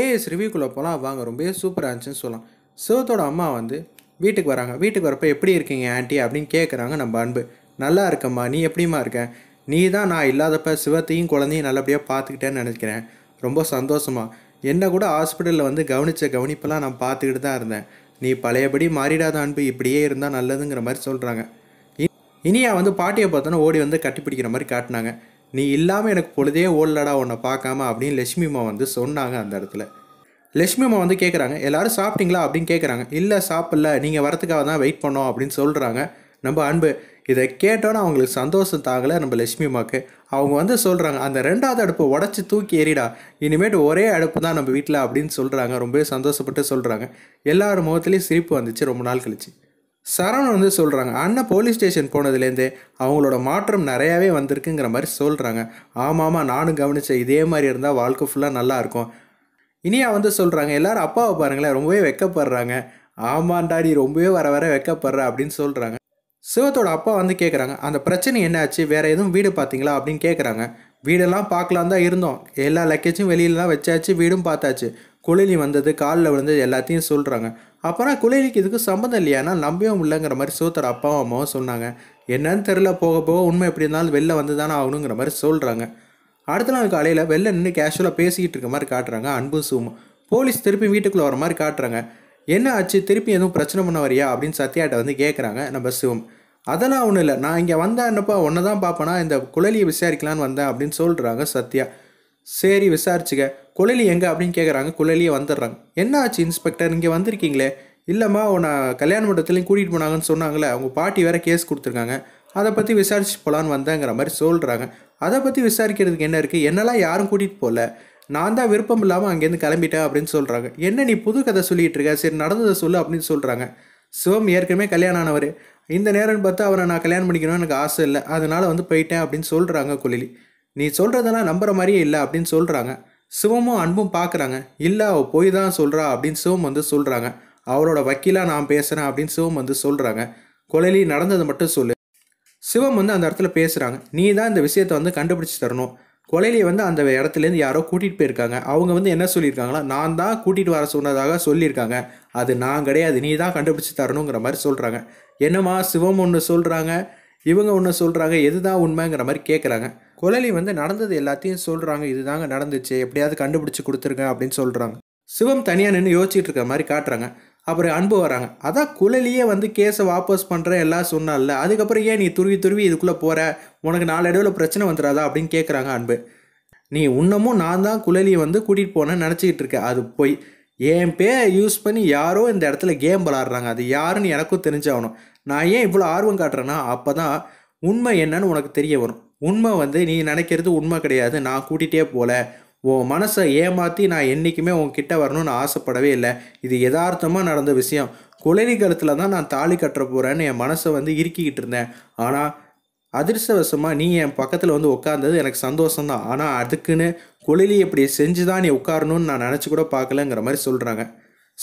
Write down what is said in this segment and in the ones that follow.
as ரிவ்யூக்குள்ளே போனால் வாங்க ரொம்பவே சூப்பராக இருந்துச்சுன்னு சொல்லலாம் சிவத்தோட அம்மா வந்து வீட்டுக்கு வராங்க வீட்டுக்கு வரப்போ எப்படி இருக்கீங்க ஆண்டி அப்படின்னு கேட்குறாங்க நம்ம அன்பு நல்லா இருக்கம்மா நீ எப்படிமா இருக்க நீ தான் நான் இல்லாதப்ப சிவத்தையும் குழந்தையும் நல்லபடியாக பார்த்துக்கிட்டேன்னு நினைக்கிறேன் ரொம்ப சந்தோஷமா என்னை கூட ஹாஸ்பிட்டலில் வந்து கவனித்த கவனிப்பெல்லாம் நான் பார்த்துக்கிட்டு தான் இருந்தேன் நீ பழையபடி மாறிடாத அன்பு இப்படியே இருந்தால் நல்லதுங்கிற மாதிரி சொல்கிறாங்க இனியா வந்து பாட்டியை பார்த்தோன்னா ஓடி வந்து கட்டி பிடிக்கிற மாதிரி காட்டினாங்க நீ இல்லாமல் எனக்கு பொழுதே ஓடலடா உன்னை பார்க்காம அப்படின்னு லட்சுமிமா வந்து சொன்னாங்க அந்த இடத்துல லட்சுமிமா வந்து கேட்குறாங்க எல்லோரும் சாப்பிட்டீங்களா அப்படின்னு கேட்குறாங்க இல்லை சாப்பிடல நீங்கள் வரத்துக்காக தான் வெயிட் பண்ணோம் அப்படின்னு சொல்கிறாங்க நம்ம அன்பு இதை கேட்டோன்னே அவங்களுக்கு சந்தோஷம் தாகலை நம்ம லட்சுமி அம்மாவுக்கு அவங்க வந்து சொல்கிறாங்க அந்த ரெண்டாவது அடுப்பு உடச்சி தூக்கி ஏறிடா இனிமேட்டு ஒரே அடுப்பு தான் நம்ம வீட்டில் அப்படின்னு சொல்கிறாங்க ரொம்பவே சந்தோஷப்பட்டு சொல்கிறாங்க எல்லார் முகத்துலேயும் சிரிப்பு வந்துச்சு ரொம்ப நாள் கழிச்சு சரவணன் வந்து சொல்கிறாங்க அண்ணன் போலீஸ் ஸ்டேஷன் போனதுலேருந்து அவங்களோட மாற்றம் நிறையாவே வந்திருக்குங்கிற மாதிரி சொல்கிறாங்க ஆமாம் நானும் கவனித்த இதே மாதிரி இருந்தால் வாழ்க்கை ஃபுல்லாக நல்லாயிருக்கும் இனியா வந்து சொல்கிறாங்க எல்லோரும் அப்பாவை பாருங்களேன் ரொம்பவே வெக்கப்படுறாங்க ஆமாண்டாடி ரொம்பவே வர வர வெக்கப்படுற அப்படின்னு சொல்கிறாங்க சிவத்தோட அப்பா வந்து கேட்குறாங்க அந்த பிரச்சனை என்னாச்சு வேறு எதுவும் வீடு பார்த்தீங்களா அப்படின்னு கேட்குறாங்க வீடெல்லாம் பார்க்கலாம் தான் இருந்தோம் எல்லா லக்கேஜும் வெளியிலலாம் வச்சாச்சு வீடும் பார்த்தாச்சு குளிலி வந்தது காலில் விழுந்தது எல்லாத்தையும் சொல்கிறாங்க அப்புறம் குழந்தைக்கு இதுக்கு சம்மந்தம் இல்லையானா நம்பியும் இல்லைங்கிற மாதிரி சூத்தர் அப்பாவும் அம்மாவும் சொன்னாங்க என்னன்னு தெரில போக போக உண்மை எப்படி இருந்தாலும் வெளில வந்து தானே ஆகணுங்கிற மாதிரி சொல்கிறாங்க அடுத்த நாள் காலையில் வெளில நின்று கேஷுவலாக பேசிக்கிட்டு இருக்க மாதிரி காட்டுறாங்க அன்பு சும் போலீஸ் திருப்பி வீட்டுக்குள்ளே வர மாதிரி காட்டுறாங்க என்ன ஆச்சு திருப்பி எதுவும் பிரச்சனை பண்ண வரியா அப்படின்னு சத்யாட்ட வந்து கேட்குறாங்க நம்ம சிவம் அதெல்லாம் ஒன்றும் இல்லை நான் இங்கே வந்தேன் என்னப்பா ஒன்று தான் பார்ப்பேனா இந்த குழலியை விசாரிக்கலான்னு வந்தேன் அப்படின்னு சொல்கிறாங்க சத்யா சரி விசாரிச்சுக்க குழலி எங்கே அப்படின்னு கேட்குறாங்க குழலியே வந்துடுறாங்க என்ன ஆச்சு இன்ஸ்பெக்டர் இங்கே வந்திருக்கீங்களே இல்லைம்மா உன கல்யாண மண்டலத்துலேயும் கூட்டிகிட்டு போனாங்கன்னு சொன்னாங்களே அவங்க பாட்டி வேறு கேஸ் கொடுத்துருக்காங்க அதை பற்றி விசாரிச்சு போகலான்னு வந்தேங்கிற மாதிரி சொல்கிறாங்க அதை பற்றி விசாரிக்கிறதுக்கு என்ன இருக்குது என்னெல்லாம் யாரும் கூட்டிகிட்டு போகல நான் தான் விருப்பம் இல்லாமல் அங்கேருந்து கிளம்பிட்டேன் அப்படின்னு சொல்கிறாங்க என்ன நீ புது கதை சொல்லிகிட்டு இருக்க சரி நடந்ததை சொல்லு அப்படின்னு சொல்கிறாங்க சிவம் ஏற்கனவே கல்யாணம் ஆனவர் இந்த நேரம்னு பார்த்து அவரை நான் கல்யாணம் பண்ணிக்கணும்னு எனக்கு ஆசை இல்லை அதனால் வந்து போயிட்டேன் அப்படின்னு சொல்கிறாங்க குளிலி நீ சொல்கிறதெல்லாம் நம்புகிற மாதிரியே இல்லை அப்படின்னு சொல்கிறாங்க சிவமும் அன்பும் பார்க்குறாங்க இல்லை அவள் போய் தான் சொல்கிறா அப்படின்னு சிவம் வந்து சொல்கிறாங்க அவரோட வக்கீலாக நான் பேசுகிறேன் அப்படின்னு சிவம் வந்து சொல்கிறாங்க கொலையிலி நடந்தது மட்டும் சொல்லு சிவம் வந்து அந்த இடத்துல பேசுகிறாங்க நீ தான் இந்த விஷயத்தை வந்து கண்டுபிடிச்சி தரணும் கொலையிலே வந்து அந்த இடத்துலேருந்து யாரோ கூட்டிகிட்டு போயிருக்காங்க அவங்க வந்து என்ன சொல்லியிருக்காங்களா நான் தான் கூட்டிகிட்டு வர சொன்னதாக சொல்லியிருக்காங்க அது நான் கிடையாது நீ தான் கண்டுபிடிச்சி தரணுங்கிற மாதிரி சொல்கிறாங்க என்னம்மா சிவம் ஒன்று சொல்கிறாங்க இவங்க ஒன்று சொல்கிறாங்க எது தான் உண்மைங்கிற மாதிரி கேட்குறாங்க குழலி வந்து நடந்தது எல்லாத்தையும் சொல்கிறாங்க இதுதாங்க நடந்துச்சு எப்படியாவது கண்டுபிடிச்சி கொடுத்துருங்க அப்படின்னு சொல்கிறாங்க சிவம் தனியாக நின்று யோசிச்சுட்டு இருக்க மாதிரி காட்டுறாங்க அப்புறம் அன்பு வராங்க அதான் குழலியே வந்து கேஸை வாபஸ் பண்ணுறேன் எல்லாம் சொன்னால அதுக்கப்புறம் ஏன் நீ துருவி துருவி இதுக்குள்ளே போகிற உனக்கு நாளடைவில் பிரச்சனை வந்துடாதா அப்படின்னு கேட்குறாங்க அன்பு நீ இன்னமும் நான் தான் குழலியை வந்து கூட்டிகிட்டு போனேன்னு நினச்சிக்கிட்டு இருக்க அது போய் என் பே யூஸ் பண்ணி யாரோ இந்த இடத்துல கேம் விளாட்றாங்க அது யாருன்னு எனக்கும் தெரிஞ்சாகணும் நான் ஏன் இவ்வளோ ஆர்வம் காட்டுறேன்னா அப்போ தான் உண்மை என்னன்னு உனக்கு தெரிய வரும் உண்மை வந்து நீ நினைக்கிறது உண்மை கிடையாது நான் கூட்டிகிட்டே போகல உன் மனசை ஏமாற்றி நான் என்றைக்குமே உன்கிட்ட வரணும்னு ஆசைப்படவே இல்லை இது யதார்த்தமாக நடந்த விஷயம் குளறி கழுத்தில் தான் நான் தாலி கட்டுற போகிறேன்னு என் மனசை வந்து இறுக்கிக்கிட்டு இருந்தேன் ஆனால் அதிர்ஷ்டவசமாக நீ என் பக்கத்தில் வந்து உட்கார்ந்தது எனக்கு சந்தோஷம்தான் ஆனால் அதுக்குன்னு குளிரி இப்படி செஞ்சு தான் நீ உட்காரணும்னு நான் நினச்சி கூட பார்க்கலங்கிற மாதிரி சொல்கிறாங்க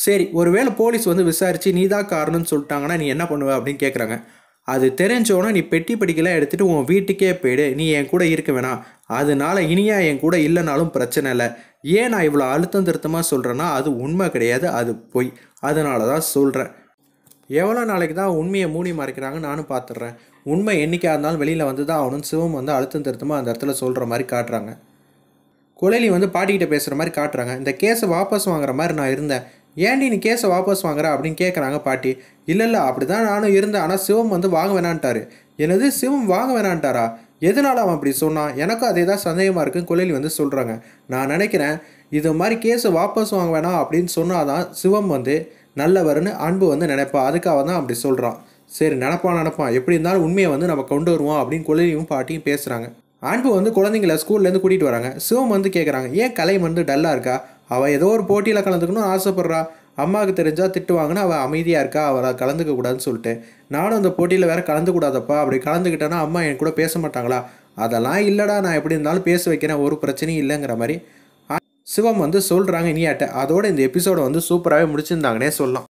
சரி ஒருவேளை போலீஸ் வந்து விசாரித்து நீ தான் காரணம்னு சொல்லிட்டாங்கன்னா நீ என்ன பண்ணுவ அப்படின்னு கேட்குறாங்க அது தெரிஞ்சோன்னா நீ பெட்டி படிக்கலாம் எடுத்துகிட்டு உன் வீட்டுக்கே போயிடு நீ என் கூட இருக்க வேணாம் அதனால இனியா என் கூட இல்லைனாலும் பிரச்சனை இல்லை ஏன் நான் இவ்வளோ அழுத்தம் திருத்தமாக சொல்கிறேன்னா அது உண்மை கிடையாது அது பொய் அதனால தான் சொல்கிறேன் எவ்வளோ நாளைக்கு தான் உண்மையை மூடி மறைக்கிறாங்க நானும் பார்த்துட்றேன் உண்மை என்றைக்காக இருந்தாலும் வெளியில் வந்து தான் அவனும் சிவம் வந்து அழுத்தம் திருத்தமாக அந்த இடத்துல சொல்கிற மாதிரி காட்டுறாங்க குழலி வந்து பாட்டிக்கிட்ட பேசுகிற மாதிரி காட்டுறாங்க இந்த கேஸை வாபஸ் வாங்குற மாதிரி நான் இருந்தேன் ஏன்டி நீ கேஸை வாபஸ் வாங்குற அப்படின்னு கேட்குறாங்க பாட்டி இல்லை இல்லை அப்படி தான் நானும் இருந்தேன் ஆனால் சிவம் வந்து வாங்க வேணான்ட்டாரு எனது சிவம் வாங்க வேணான்ட்டாரா எதனால் அவன் அப்படி சொன்னான் எனக்கும் அதே தான் சந்தேகமாக இருக்குன்னு குழலி வந்து சொல்கிறாங்க நான் நினைக்கிறேன் இது மாதிரி கேஸை வாபஸ் வாங்க வேணாம் அப்படின்னு சொன்னாதான் சிவம் வந்து நல்லவர்னு அன்பு வந்து நினைப்பான் அதுக்காக தான் அப்படி சொல்கிறான் சரி நினப்பான் நினப்பான் எப்படி இருந்தாலும் உண்மையை வந்து நம்ம கொண்டு வருவோம் அப்படின்னு குழலியும் பாட்டியும் பேசுகிறாங்க அன்பு வந்து குழந்தைங்கள ஸ்கூல்லேருந்து கூட்டிகிட்டு வராங்க சிவம் வந்து கேட்குறாங்க ஏன் கலை வந்து டல்லாக இருக்கா அவள் ஏதோ ஒரு போட்டியில் கலந்துக்கணும்னு ஆசைப்பட்றா அம்மாவுக்கு தெரிஞ்சால் திட்டுவாங்கன்னு அவள் அமைதியாக இருக்கா அவளை கலந்துக்க கூடாதுன்னு சொல்லிட்டு நானும் அந்த போட்டியில் வேற கலந்துக்கூடாதப்பா அப்படி கலந்துக்கிட்டேன்னா அம்மா என் கூட பேச மாட்டாங்களா அதெல்லாம் இல்லைடா நான் எப்படி இருந்தாலும் பேச வைக்கிறேன் ஒரு பிரச்சனையும் இல்லைங்கிற மாதிரி சிவம் வந்து சொல்கிறாங்க இனியாட்ட அதோட இந்த எபிசோடை வந்து சூப்பராகவே முடிச்சிருந்தாங்கன்னே சொல்லலாம்